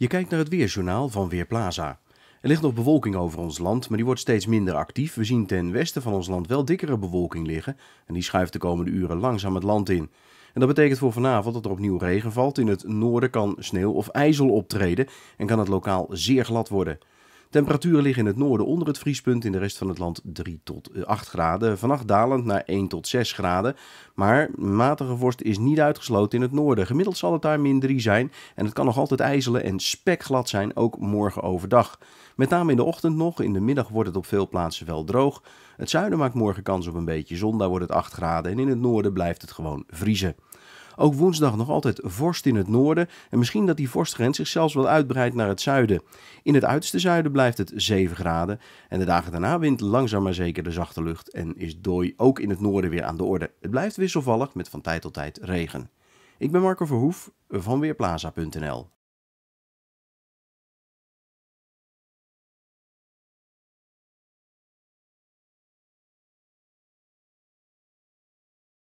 Je kijkt naar het weerjournaal van Weerplaza. Er ligt nog bewolking over ons land, maar die wordt steeds minder actief. We zien ten westen van ons land wel dikkere bewolking liggen en die schuift de komende uren langzaam het land in. En dat betekent voor vanavond dat er opnieuw regen valt. In het noorden kan sneeuw of ijzel optreden en kan het lokaal zeer glad worden. Temperaturen liggen in het noorden onder het vriespunt, in de rest van het land 3 tot 8 eh, graden. Vannacht dalend naar 1 tot 6 graden. Maar matige vorst is niet uitgesloten in het noorden. Gemiddeld zal het daar min 3 zijn en het kan nog altijd ijzelen en spekglad zijn, ook morgen overdag. Met name in de ochtend nog, in de middag wordt het op veel plaatsen wel droog. Het zuiden maakt morgen kans op een beetje zon, daar wordt het 8 graden en in het noorden blijft het gewoon vriezen. Ook woensdag nog altijd vorst in het noorden en misschien dat die vorstgrens zich zelfs wel uitbreidt naar het zuiden. In het uiterste zuiden blijft het 7 graden en de dagen daarna wint langzaam maar zeker de zachte lucht en is dooi ook in het noorden weer aan de orde. Het blijft wisselvallig met van tijd tot tijd regen. Ik ben Marco Verhoef van Weerplaza.nl.